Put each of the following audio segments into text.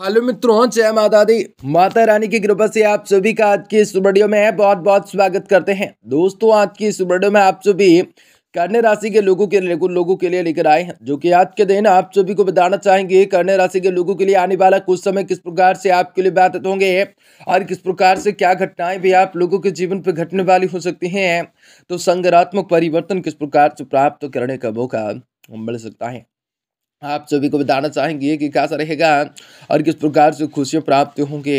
hello मित्रों जय माता दी माता रानी की कृपा से आप सभी का आज की इस वीडियो में बहुत बहुत स्वागत करते हैं दोस्तों आज की इस वीडियो में आप सभी कन्या राशि के लोगों के लिए लोगों के लिए लेकर आए हैं जो कि आज के दिन आप सभी को बताना चाहेंगे कन्या राशि के लोगों के लिए आने वाला कुछ समय किस प्रकार से आपके लिए बाधित होंगे और किस प्रकार से क्या घटनाएं भी आप लोगों के जीवन पर घटने वाली हो सकती हैं तो संगरात्मक परिवर्तन किस प्रकार से प्राप्त करने का मौका मिल सकता है आप सभी को बताना चाहेंगे कि कैसा रहेगा और किस प्रकार से खुशियाँ प्राप्त होंगे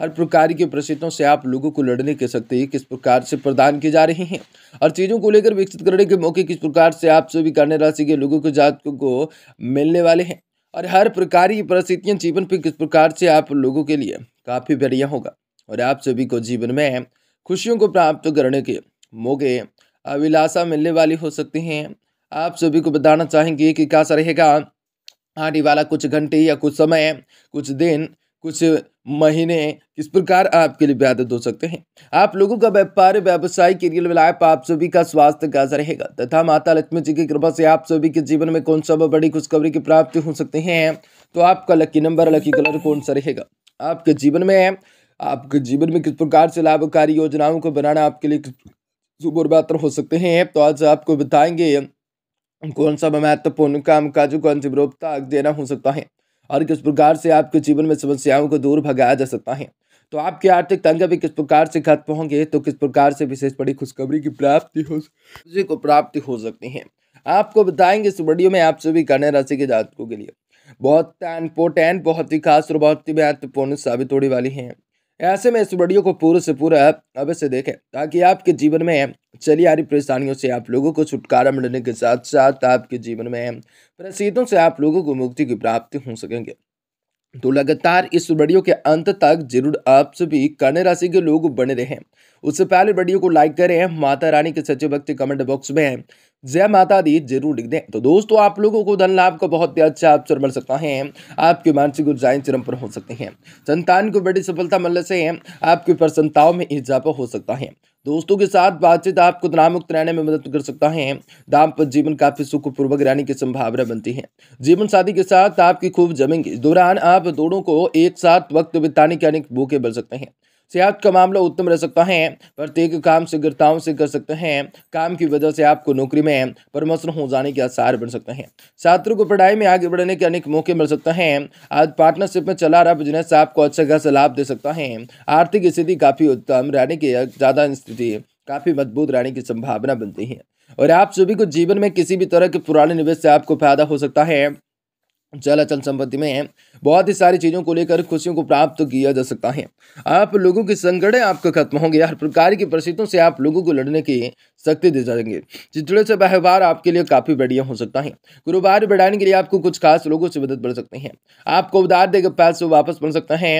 हर प्रकार के परिस्थितियों से आप लोगों को लड़ने के शक्ति किस प्रकार से प्रदान की जा रही हैं और चीज़ों को लेकर विकसित करने के मौके किस प्रकार से आप सभी कन्या राशि के लोगों को जातकों को मिलने वाले हैं और हर प्रकार की परिस्थितियाँ जीवन पर किस प्रकार से आप लोगों के लिए काफ़ी बढ़िया होगा और आप सभी को जीवन में खुशियों को प्राप्त करने के मौके अभिलाषा मिलने वाली हो सकती हैं आप सभी को बताना चाहेंगे कि कैसा रहेगा आने वाला कुछ घंटे या कुछ समय कुछ दिन कुछ महीने किस प्रकार आपके लिए व्यादत हो सकते हैं आप लोगों का व्यापार व्यवसाय करियर लाइफ आप सभी का स्वास्थ्य कैसा रहेगा तथा माता लक्ष्मी जी की कृपा से आप सभी के जीवन में कौन सा बड़ी खुशखबरी की प्राप्ति हो सकती है तो आपका लकी नंबर लकी कलर कौन सा रहेगा आपके जीवन में आपके जीवन में किस प्रकार से लाभकारी योजनाओं को बनाना आपके लिए शुभ और बेहतर हो सकते हैं तो आज आपको बताएंगे कौन सा महत्वपूर्ण काम काज को अंतिम रूप तक देना हो सकता है और किस प्रकार से आपके जीवन में समस्याओं को दूर भगाया जा सकता है तो आपकी आर्थिक तंग भी किस प्रकार से खत्म होंगे तो किस प्रकार से विशेष बड़ी खुशखबरी की प्राप्ति हो सकती को प्राप्ति हो सकती है आपको बताएंगे इस वीडियो में आप सभी कन्या राशि के जातकों के लिए बहुत इंपोर्टेंट बहुत ही खास और बहुत ही महत्वपूर्ण साबित होने वाली हैं ऐसे में इस वीडियो को पूरे से पूरा अवश्य देखें ताकि आपके जीवन में चली आ रही परेशानियों से आप लोगों को छुटकारा मिलने के साथ साथ आपके जीवन में प्रसिद्धों से आप लोगों को मुक्ति की प्राप्ति हो सकेंगे तो लगातार इस वीडियो के अंत तक जरूर आप सभी कन्या राशि के लोग बने रहें उससे पहले वीडियो को लाइक करें माता रानी के सच्चे भक्ति कमेंट बॉक्स में जय माता दी जरूर लिख दें तो दोस्तों आप लोगों को धन लाभ का बहुत ही अच्छा अवसर मिल सकता है आपके मानसिक ऊर्जाएं चरम पर हो सकती हैं संतान को बड़ी सफलता मिलने से आपकी प्रसन्नताओं में इजाफा हो सकता है दोस्तों के साथ बातचीत आपको तनावमुक्त रहने में मदद कर सकता है दाम्पत्य जीवन काफी सुखपूर्वक रहने की संभावना बनती है जीवन साथी के साथ आपकी खूब जमेंगी इस दौरान आप दोनों को एक साथ वक्त बिताने के अनेक मौके मिल सकते हैं सेहत का मामला उत्तम रह सकता है प्रत्येक काम से गिरताओं से कर सकते हैं काम की वजह से आपको नौकरी में परमसन हो जाने के आसार बन सकते हैं छात्रों को पढ़ाई में आगे बढ़ने के अनेक मौके मिल सकते हैं आज पार्टनरशिप में चला रहा बिजनेस आपको अच्छा खासा लाभ दे सकता है आर्थिक स्थिति काफ़ी उत्तम रहने की ज़्यादा स्थिति काफ़ी मजबूत रहने की संभावना बनती है और आप सभी को जीवन में किसी भी तरह के पुराने निवेश से आपको फायदा हो सकता है चल अचल संपत्ति में बहुत ही सारी चीज़ों को लेकर खुशियों को प्राप्त तो किया जा सकता है आप लोगों के संकटें आपका खत्म होंगे हर प्रकार की परिस्थितियों से आप लोगों को लड़ने की शक्ति दे जाएंगे चिचड़े से व्यवहार आपके लिए काफ़ी बढ़िया हो सकता है गुरुवार बढ़ाने के लिए आपको कुछ खास लोगों से मदद पड़ सकते हैं आपको उधार देकर पैसे वापस पड़ सकता है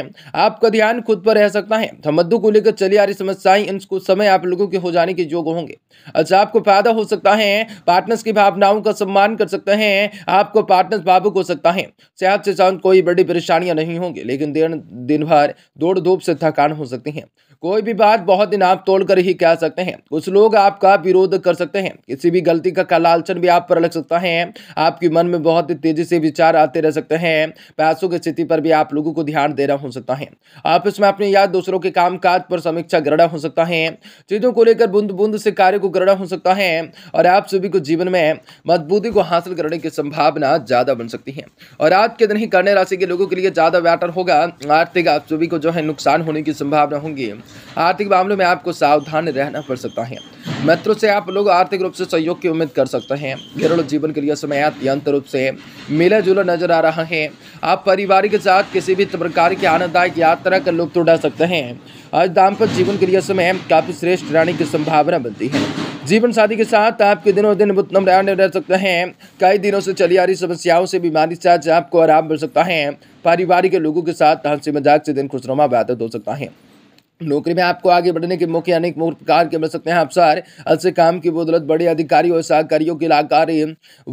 आपका ध्यान खुद पर रह सकता है तमद्दू को लेकर चली आ रही समस्याएं इनको समय आप लोगों के हो जाने के योग होंगे अच्छा आपको फायदा हो सकता है पार्टनर्स की भावनाओं का सम्मान कर सकते हैं आपको पार्टनर्स भावुक हो सकता है सेहत से संबंध कोई बड़ी परेशानियां नहीं होंगी लेकिन दिन दिन भर दौड़ धूप से थकान हो सकती है कोई भी बात बहुत दिन आप तोड़ कर ही कह सकते हैं कुछ लोग आपका विरोध कर सकते हैं किसी भी गलती का कलालचन भी आप पर लग सकता है आपके मन में बहुत तेजी से विचार आते रह सकते हैं पैसों की स्थिति पर भी आप लोगों को ध्यान देना हो सकता है आप इसमें अपने या दूसरों के काम काज पर समीक्षा ग्रहण हो सकता है चीजों को लेकर बूंद बूंद से कार्य को ग्रहण हो सकता है और आप सभी को जीवन में मजबूती को हासिल करने की संभावना ज्यादा बन सकती है हैं और आज के दिन ही कन्या राशि के लोगों के लिए ज़्यादा बैटर होगा आर्थिक आप सभी को जो है नुकसान होने की संभावना होंगी आर्थिक मामलों में आपको सावधान रहना पड़ सकता है मित्रों से आप लोग आर्थिक रूप से सहयोग की उम्मीद कर सकते हैं घरेलू जीवन के लिए समय अत्यंत रूप से मिला जुला नजर आ रहा है आप परिवार के साथ किसी भी प्रकार की आनंददायक यात्रा का लुप्त उठा सकते हैं आज दाम्पत्य जीवन के लिए समय काफ़ी श्रेष्ठ रहने की संभावना बनती है जीवन साथी के साथ आपके दिनों दिन बुत नंबर आने रह सकते हैं कई दिनों से चली आ रही समस्याओं से बीमारी से आज आपको आराम मिल सकता है पारिवारिक लोगों के साथ हंसी मजाक से दिन खुशनुमा व्यादत हो सकता है नौकरी में आपको आगे बढ़ने के मौके अनेक प्रकार के मिल सकते हैं अवसर ऐसे काम की बदौलत बड़े अधिकारी और सहकारियों के लाकार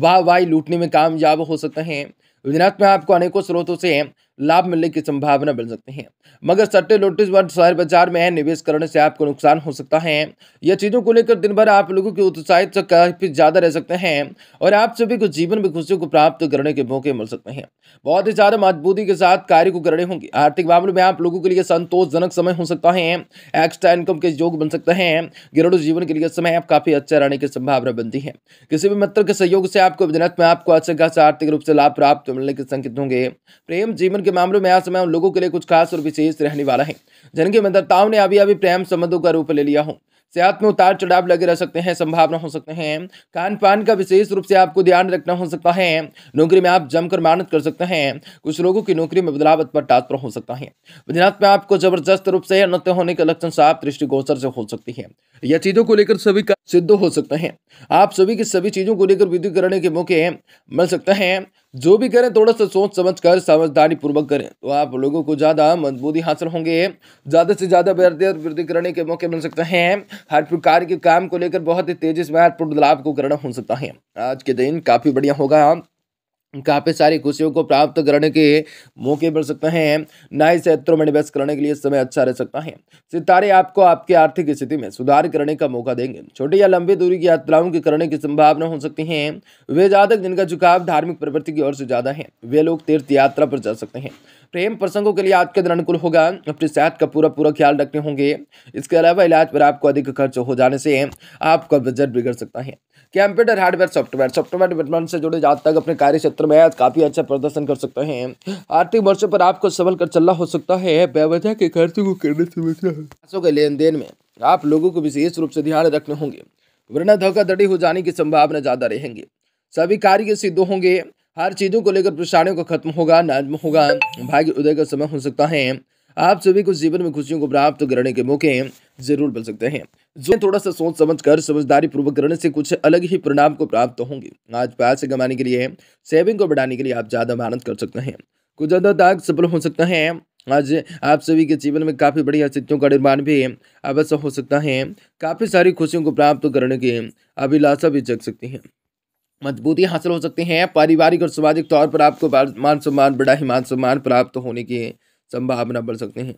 वाह वाही लूटने में कामयाब हो सकते हैं गुजरात में आपको अनेकों स्रोतों से लाभ मिलने की संभावना बन सकती है मगर सट्टे नोटिस व शेयर बाजार में निवेश करने से आपको नुकसान हो सकता है यह चीज़ों को लेकर दिन भर आप लोगों के उत्साहित तो काफ़ी ज़्यादा रह सकते हैं और आप सभी को जीवन में खुशियों को प्राप्त करने के मौके मिल सकते हैं बहुत ही ज़्यादा मजबूती के साथ कार्य को करने होंगे आर्थिक मामलों में आप लोगों के लिए संतोषजनक समय हो सकता है एक्स्ट्रा इनकम के योग बन सकते हैं गिरोड़ जीवन के लिए समय आप काफ़ी अच्छा रहने की संभावना बनती है किसी भी मित्र के सहयोग से आपको बिजनेस में आपको अच्छा खासा आर्थिक रूप से लाभ प्राप्त मिलने के संकेत होंगे प्रेम जीवन के मामलों में आज समय उन लोगों के लिए कुछ खास और विशेष रहने वाला है जिनके मित्रताओं ने अभी अभी प्रेम संबंधों का रूप ले लिया हो सेहत में उतार चढ़ाव लगे रह सकते हैं संभावना हो सकते हैं खान पान का विशेष रूप से आपको ध्यान रखना हो सकता है नौकरी में आप जमकर मेहनत कर सकते हैं कुछ लोगों की नौकरी में बदलाव पर तात्पर्य हो सकता है बिजनेस में आपको जबरदस्त रूप से अनत्य होने के लक्षण साफ दृष्टिगोचर से हो सकती है यह चीजों को लेकर सभी का सिद्ध हो सकते हैं आप सभी की सभी चीजों को लेकर विद्युत करने के मौके मिल सकते हैं जो भी करें थोड़ा सा सोच समझ कर समझदारी पूर्वक करें तो आप लोगों को ज़्यादा मजबूती हासिल होंगे ज़्यादा से ज़्यादा वृद्धि करने के मौके मिल सकते हैं हर प्रकार के काम को लेकर बहुत ही तेजी से महत्वपूर्ण बदलाव को करना हो सकता है आज के दिन काफ़ी बढ़िया होगा काफ़ी सारी खुशियों को प्राप्त करने के मौके मिल सकते हैं नए क्षेत्रों में निवेश करने के लिए समय अच्छा रह सकता है सितारे आपको आपकी आर्थिक स्थिति में सुधार करने का मौका देंगे छोटी या लंबी दूरी की यात्राओं के करने की संभावना हो सकती है वे जातक जिनका झुकाव धार्मिक प्रवृत्ति की ओर से ज़्यादा है वे लोग तीर्थ यात्रा पर जा सकते हैं प्रेम प्रसंगों के लिए आज के दिन अनुकूल होगा अपनी सेहत का पूरा पूरा ख्याल रखने होंगे इसके अलावा इलाज पर आपको अधिक खर्च हो जाने से आपका बजट बिगड़ सकता है computer hardware software software department से जुड़े जातक अपने कार्य क्षेत्र क्षेत्र में आज काफ़ी अच्छा प्रदर्शन कर सकते हैं आर्थिक वर्षों पर आपको संभल कर चलना हो सकता है व्यवधा के खर्चों को करने से बचा के लेन देन में आप लोगों को विशेष रूप से ध्यान रखने होंगे वरना धोखाधड़ी हो जाने की संभावना ज़्यादा रहेंगी सभी कार्य सिद्ध होंगे हर चीज़ों को लेकर परेशानियों का खत्म होगा नाजम होगा भाग्य उदय का समय हो सकता है आप सभी को जीवन में खुशियों को प्राप्त करने के मौके जरूर बन सकते हैं जो थोड़ा सा सोच समझ कर समझदारी पूर्वक करने से कुछ अलग ही परिणाम को प्राप्त होंगे आज पैसे कमाने के लिए सेविंग को बढ़ाने के लिए आप ज़्यादा मेहनत कर सकते हैं कुछ ज़्यादा दाग सफल हो सकता है आज आप सभी के जीवन में काफ़ी बड़ी स्थितियों का निर्माण भी अवश्य हो सकता है काफ़ी सारी खुशियों को प्राप्त करने की अभिलाषा भी जग सकती है मजबूती हासिल हो सकती है पारिवारिक और सामाजिक तौर पर आपको मान सम्मान बड़ा ही मान सम्मान प्राप्त होने की संभावना बढ़ सकते हैं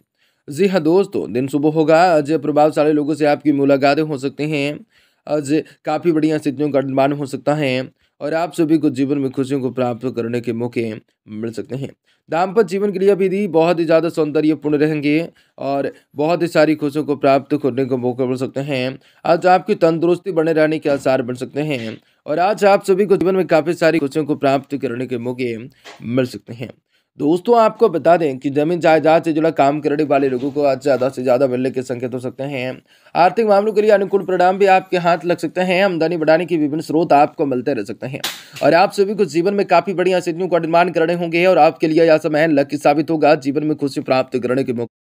जी हाँ दोस्तों दिन सुबह होगा आज प्रभावशाली लोगों से आपकी मुलाकातें हो सकती हैं आज काफ़ी बढ़िया स्थितियों का निर्माण हो सकता है और आप सभी को जीवन में खुशियों को प्राप्त करने के मौके मिल सकते हैं दाम्पत्य जीवन के लिए विधि बहुत ही ज़्यादा सौंदर्यपूर्ण रहेंगे और बहुत ही सारी खुशियों को प्राप्त करने का मौके मिल सकते हैं आज आपकी तंदुरुस्ती बने रहने के आसार बन सकते हैं और आज आप सभी को जीवन में काफ़ी सारी खुशियों को प्राप्त करने के मौके मिल सकते हैं दोस्तों आपको बता दें कि जमीन जायदाद से जुड़ा काम करने वाले लोगों को आज ज़्यादा से ज़्यादा मिलने के संकेत हो सकते हैं आर्थिक मामलों के लिए अनुकूल परिणाम भी आपके हाथ लग सकते हैं आमदनी बढ़ाने के विभिन्न स्रोत आपको मिलते रह सकते हैं और आप सभी को जीवन में काफ़ी बढ़िया स्थितियों का निर्माण करने होंगे और आपके लिए यह समय लक्ष्य साबित होगा जीवन में खुशी प्राप्त करने के मौके